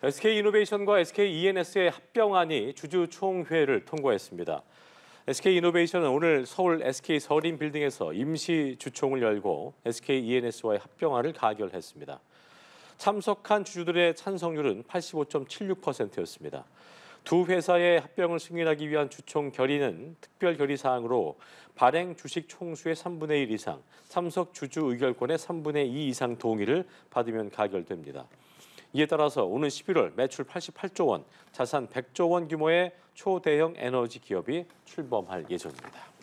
SK이노베이션과 SKENS의 합병안이 주주총회를 통과했습니다. SK이노베이션은 오늘 서울 SK 서림 빌딩에서 임시 주총을 열고 s k e s 와의 합병안을 가결했습니다. 참석한 주주들의 찬성률은 85.76%였습니다. 두 회사의 합병을 승인하기 위한 주총 결의는 특별 결의 사항으로 발행 주식 총수의 3분의 1 이상, 참석 주주 의결권의 3분의 2 이상 동의를 받으면 가결됩니다. 이에 따라서 오는 11월 매출 88조 원, 자산 100조 원 규모의 초대형 에너지 기업이 출범할 예정입니다.